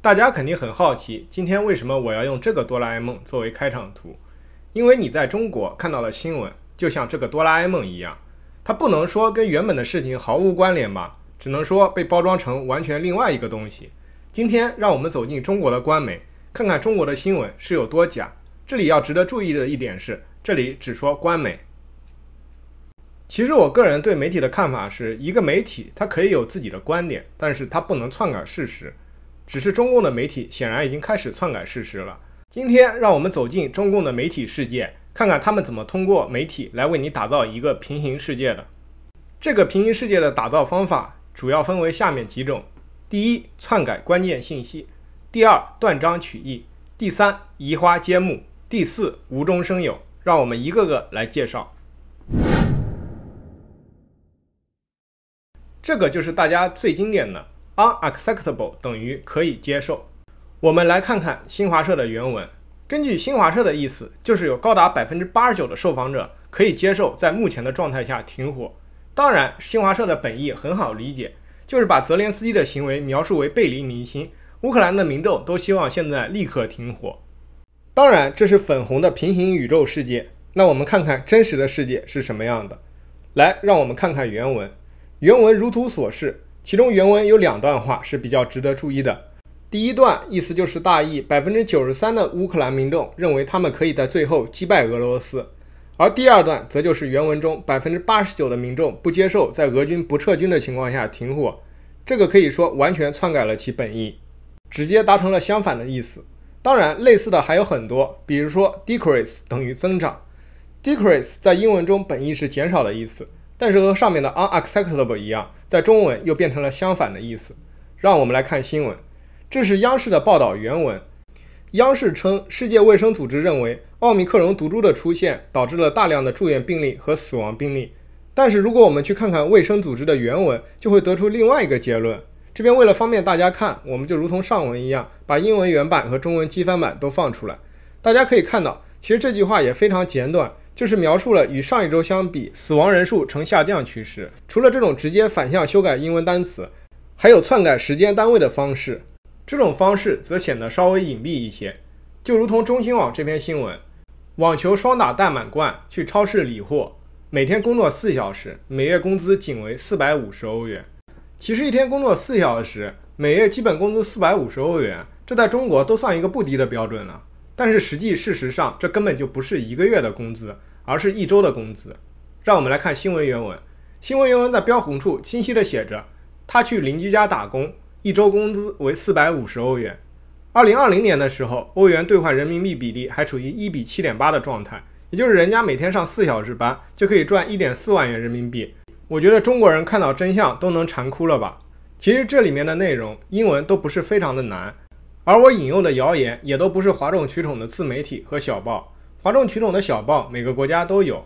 大家肯定很好奇，今天为什么我要用这个哆啦 A 梦作为开场图？因为你在中国看到了新闻，就像这个哆啦 A 梦一样，它不能说跟原本的事情毫无关联吧？只能说被包装成完全另外一个东西。今天让我们走进中国的官媒，看看中国的新闻是有多假。这里要值得注意的一点是，这里只说官媒。其实我个人对媒体的看法是一个媒体它可以有自己的观点，但是它不能篡改事实。只是中共的媒体显然已经开始篡改事实了。今天，让我们走进中共的媒体世界，看看他们怎么通过媒体来为你打造一个平行世界的。这个平行世界的打造方法主要分为下面几种：第一，篡改关键信息；第二，断章取义；第三，移花接木；第四，无中生有。让我们一个个来介绍。这个就是大家最经典的。Unacceptable 等于可以接受。我们来看看新华社的原文。根据新华社的意思，就是有高达百分之八十九的受访者可以接受在目前的状态下停火。当然，新华社的本意很好理解，就是把泽连斯基的行为描述为背离民心。乌克兰的民众都希望现在立刻停火。当然，这是粉红的平行宇宙世界。那我们看看真实的世界是什么样的。来，让我们看看原文。原文如图所示。其中原文有两段话是比较值得注意的。第一段意思就是大意，百分之九十三的乌克兰民众认为他们可以在最后击败俄罗斯；而第二段则就是原文中百分之八十九的民众不接受在俄军不撤军的情况下停火。这个可以说完全篡改了其本意，直接达成了相反的意思。当然，类似的还有很多，比如说 decrease 等于增长，decrease 在英文中本意是减少的意思。但是和上面的 unacceptable 一样，在中文又变成了相反的意思。让我们来看新闻，这是央视的报道原文。央视称，世界卫生组织认为，奥密克戎毒株的出现导致了大量的住院病例和死亡病例。但是如果我们去看看卫生组织的原文，就会得出另外一个结论。这边为了方便大家看，我们就如同上文一样，把英文原版和中文机翻版都放出来。大家可以看到，其实这句话也非常简短。就是描述了与上一周相比，死亡人数呈下降趋势。除了这种直接反向修改英文单词，还有篡改时间单位的方式。这种方式则显得稍微隐蔽一些，就如同中新网这篇新闻：网球双打大满贯去超市理货，每天工作四小时，每月工资仅为四百五十欧元。其实一天工作四小时，每月基本工资四百五十欧元，这在中国都算一个不低的标准了。但是实际事实上，这根本就不是一个月的工资。而是一周的工资，让我们来看新闻原文。新闻原文在标红处清晰地写着，他去邻居家打工，一周工资为四百五十欧元。二零二零年的时候，欧元兑换人民币比例还处于一比七点八的状态，也就是人家每天上四小时班就可以赚一点四万元人民币。我觉得中国人看到真相都能馋哭了吧？其实这里面的内容英文都不是非常的难，而我引用的谣言也都不是哗众取宠的自媒体和小报。哗众取宠的小报，每个国家都有，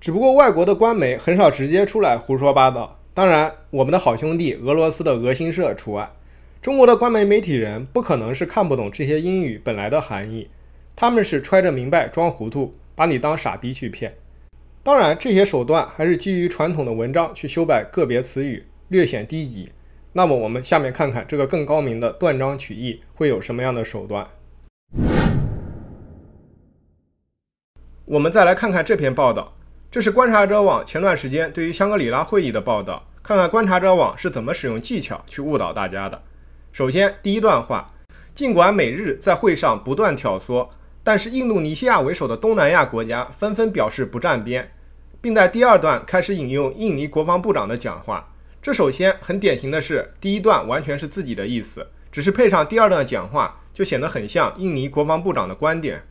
只不过外国的官媒很少直接出来胡说八道，当然我们的好兄弟俄罗斯的俄新社除外。中国的官媒媒体人不可能是看不懂这些英语本来的含义，他们是揣着明白装糊涂，把你当傻逼去骗。当然，这些手段还是基于传统的文章去修改个别词语，略显低级。那么我们下面看看这个更高明的断章取义会有什么样的手段。我们再来看看这篇报道，这是观察者网前段时间对于香格里拉会议的报道，看看观察者网是怎么使用技巧去误导大家的。首先，第一段话，尽管美日在会上不断挑唆，但是印度尼西亚为首的东南亚国家纷纷表示不站边，并在第二段开始引用印尼国防部长的讲话。这首先很典型的是，第一段完全是自己的意思，只是配上第二段讲话，就显得很像印尼国防部长的观点。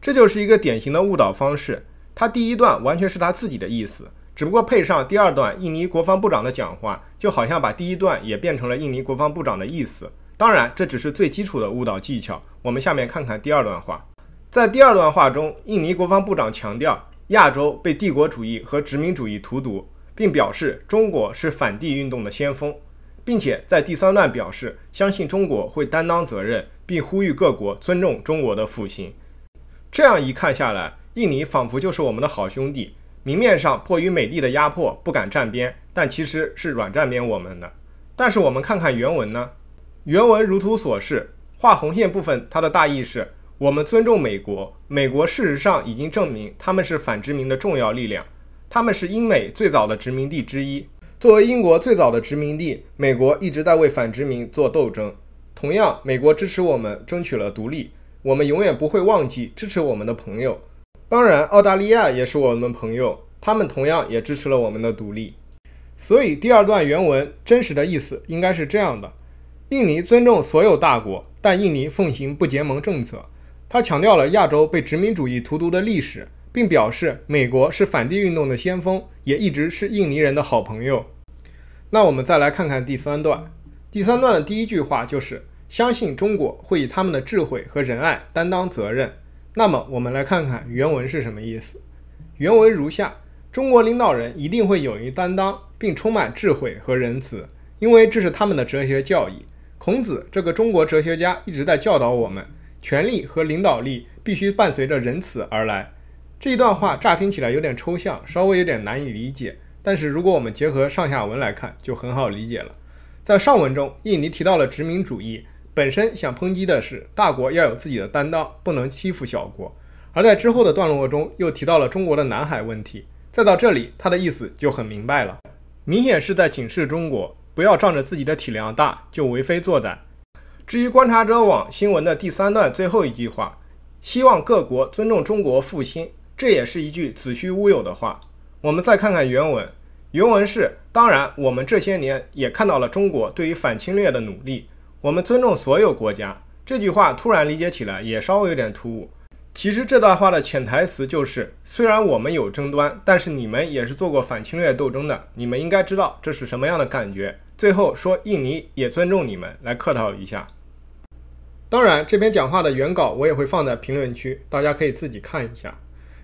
这就是一个典型的误导方式。他第一段完全是他自己的意思，只不过配上第二段印尼国防部长的讲话，就好像把第一段也变成了印尼国防部长的意思。当然，这只是最基础的误导技巧。我们下面看看第二段话。在第二段话中，印尼国防部长强调亚洲被帝国主义和殖民主义荼毒，并表示中国是反帝运动的先锋，并且在第三段表示相信中国会担当责任，并呼吁各国尊重中国的复兴。这样一看下来，印尼仿佛就是我们的好兄弟。明面上迫于美帝的压迫不敢站边，但其实是软站边我们的。但是我们看看原文呢？原文如图所示，画红线部分，它的大意是：我们尊重美国，美国事实上已经证明他们是反殖民的重要力量。他们是英美最早的殖民地之一，作为英国最早的殖民地，美国一直在为反殖民做斗争。同样，美国支持我们争取了独立。我们永远不会忘记支持我们的朋友，当然，澳大利亚也是我们朋友，他们同样也支持了我们的独立。所以，第二段原文真实的意思应该是这样的：印尼尊重所有大国，但印尼奉行不结盟政策。他强调了亚洲被殖民主义荼毒的历史，并表示美国是反帝运动的先锋，也一直是印尼人的好朋友。那我们再来看看第三段，第三段的第一句话就是。相信中国会以他们的智慧和仁爱担当责任。那么，我们来看看原文是什么意思。原文如下：中国领导人一定会勇于担当，并充满智慧和仁慈，因为这是他们的哲学教义。孔子这个中国哲学家一直在教导我们，权力和领导力必须伴随着仁慈而来。这一段话乍听起来有点抽象，稍微有点难以理解。但是，如果我们结合上下文来看，就很好理解了。在上文中，印尼提到了殖民主义。本身想抨击的是大国要有自己的担当，不能欺负小国，而在之后的段落中又提到了中国的南海问题，再到这里，他的意思就很明白了，明显是在警示中国不要仗着自己的体量大就为非作歹。至于观察者网新闻的第三段最后一句话，希望各国尊重中国复兴，这也是一句子虚乌有的话。我们再看看原文，原文是当然，我们这些年也看到了中国对于反侵略的努力。我们尊重所有国家这句话突然理解起来也稍微有点突兀。其实这段话的潜台词就是，虽然我们有争端，但是你们也是做过反侵略斗争的，你们应该知道这是什么样的感觉。最后说印尼也尊重你们，来客套一下。当然，这篇讲话的原稿我也会放在评论区，大家可以自己看一下。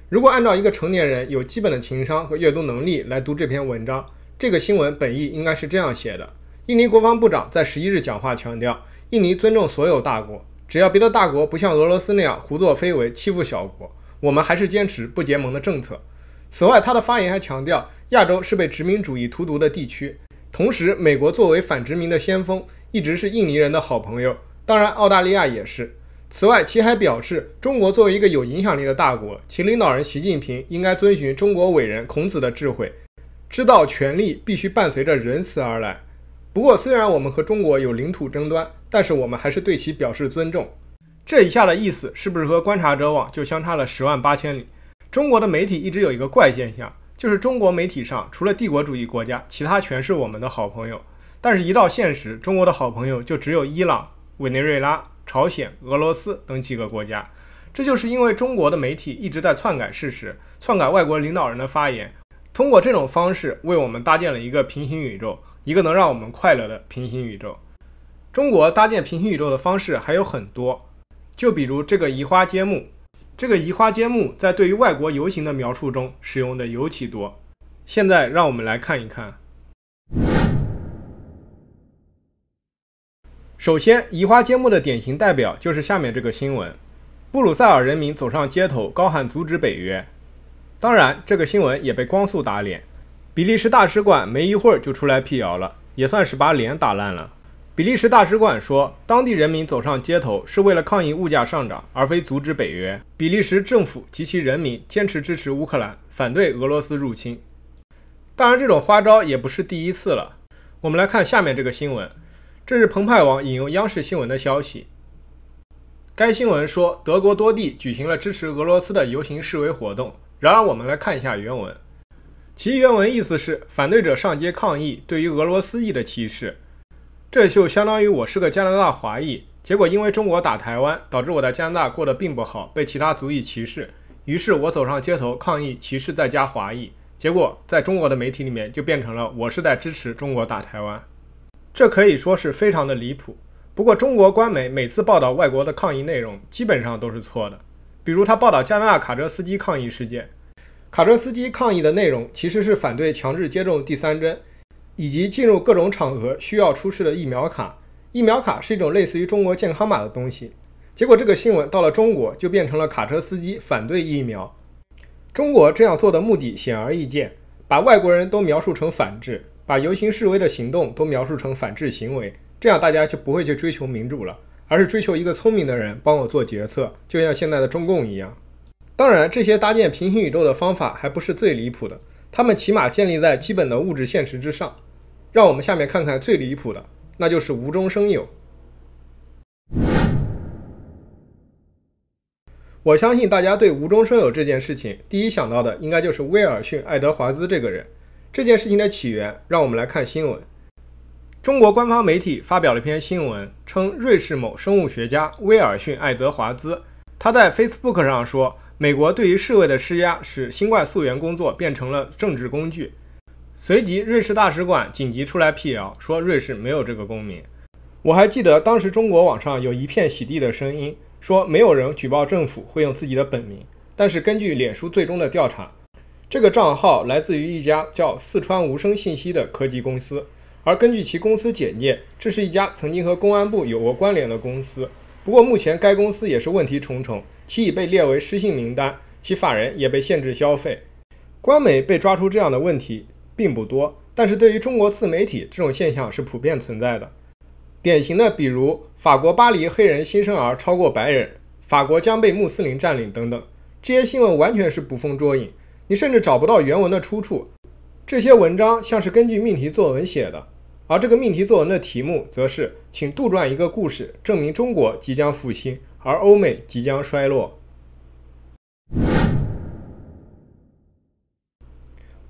如果按照一个成年人有基本的情商和阅读能力来读这篇文章，这个新闻本意应该是这样写的。印尼国防部长在十一日讲话强调，印尼尊重所有大国，只要别的大国不像俄罗斯那样胡作非为、欺负小国，我们还是坚持不结盟的政策。此外，他的发言还强调，亚洲是被殖民主义荼毒的地区，同时，美国作为反殖民的先锋，一直是印尼人的好朋友，当然，澳大利亚也是。此外，其还表示，中国作为一个有影响力的大国，其领导人习近平应该遵循中国伟人孔子的智慧，知道权力必须伴随着仁慈而来。不过，虽然我们和中国有领土争端，但是我们还是对其表示尊重。这一下的意思是不是和观察者网就相差了十万八千里？中国的媒体一直有一个怪现象，就是中国媒体上除了帝国主义国家，其他全是我们的好朋友。但是，一到现实，中国的好朋友就只有伊朗、委内瑞拉、朝鲜、俄罗斯等几个国家。这就是因为中国的媒体一直在篡改事实，篡改外国领导人的发言，通过这种方式为我们搭建了一个平行宇宙。一个能让我们快乐的平行宇宙。中国搭建平行宇宙的方式还有很多，就比如这个“移花接木”。这个“移花接木”在对于外国游行的描述中使用的尤其多。现在让我们来看一看。首先，“移花接木”的典型代表就是下面这个新闻：布鲁塞尔人民走上街头，高喊阻止北约。当然，这个新闻也被光速打脸。比利时大使馆没一会儿就出来辟谣了，也算是把脸打烂了。比利时大使馆说，当地人民走上街头是为了抗议物价上涨，而非阻止北约。比利时政府及其人民坚持支持乌克兰，反对俄罗斯入侵。当然，这种花招也不是第一次了。我们来看下面这个新闻，这是澎湃网引用央视新闻的消息。该新闻说，德国多地举行了支持俄罗斯的游行示威活动。然而，我们来看一下原文。其原文意思是反对者上街抗议对于俄罗斯裔的歧视，这就相当于我是个加拿大华裔，结果因为中国打台湾导致我在加拿大过得并不好，被其他族裔歧视，于是我走上街头抗议歧视再加华裔，结果在中国的媒体里面就变成了我是在支持中国打台湾，这可以说是非常的离谱。不过中国官媒每次报道外国的抗议内容基本上都是错的，比如他报道加拿大卡车司机抗议事件。卡车司机抗议的内容其实是反对强制接种第三针，以及进入各种场合需要出示的疫苗卡。疫苗卡是一种类似于中国健康码的东西。结果这个新闻到了中国就变成了卡车司机反对疫苗。中国这样做的目的显而易见，把外国人都描述成反制，把游行示威的行动都描述成反制行为，这样大家就不会去追求民主了，而是追求一个聪明的人帮我做决策，就像现在的中共一样。当然，这些搭建平行宇宙的方法还不是最离谱的，它们起码建立在基本的物质现实之上。让我们下面看看最离谱的，那就是无中生有。我相信大家对无中生有这件事情，第一想到的应该就是威尔逊·爱德华兹这个人。这件事情的起源，让我们来看新闻。中国官方媒体发表了一篇新闻，称瑞士某生物学家威尔逊·爱德华兹，他在 Facebook 上说。美国对于世卫的施压，使新冠溯源工作变成了政治工具。随即，瑞士大使馆紧急出来辟谣，说瑞士没有这个公民。我还记得当时中国网上有一片洗地的声音，说没有人举报政府会用自己的本名。但是，根据脸书最终的调查，这个账号来自于一家叫四川无声信息的科技公司，而根据其公司简介，这是一家曾经和公安部有过关联的公司。不过，目前该公司也是问题重重，其已被列为失信名单，其法人也被限制消费。官媒被抓出这样的问题并不多，但是对于中国自媒体，这种现象是普遍存在的。典型的，比如法国巴黎黑人新生儿超过白人，法国将被穆斯林占领等等，这些新闻完全是捕风捉影，你甚至找不到原文的出处。这些文章像是根据命题作文写的。而这个命题作文的题目则是，请杜撰一个故事，证明中国即将复兴，而欧美即将衰落。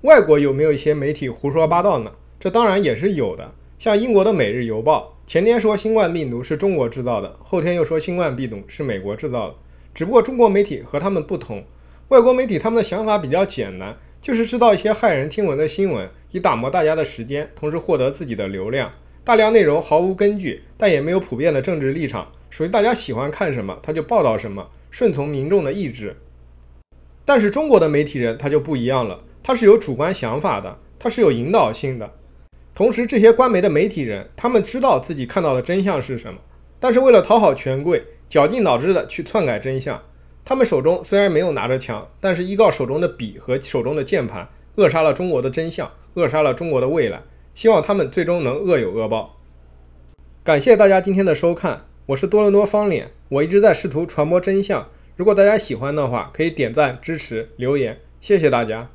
外国有没有一些媒体胡说八道呢？这当然也是有的。像英国的《每日邮报》，前天说新冠病毒是中国制造的，后天又说新冠病毒是美国制造的。只不过中国媒体和他们不同，外国媒体他们的想法比较简单。就是制造一些骇人听闻的新闻，以打磨大家的时间，同时获得自己的流量。大量内容毫无根据，但也没有普遍的政治立场，属于大家喜欢看什么他就报道什么，顺从民众的意志。但是中国的媒体人他就不一样了，他是有主观想法的，他是有引导性的。同时，这些官媒的媒体人，他们知道自己看到的真相是什么，但是为了讨好权贵，绞尽脑汁的去篡改真相。他们手中虽然没有拿着枪，但是依靠手中的笔和手中的键盘，扼杀了中国的真相，扼杀了中国的未来。希望他们最终能恶有恶报。感谢大家今天的收看，我是多伦多方脸，我一直在试图传播真相。如果大家喜欢的话，可以点赞支持、留言，谢谢大家。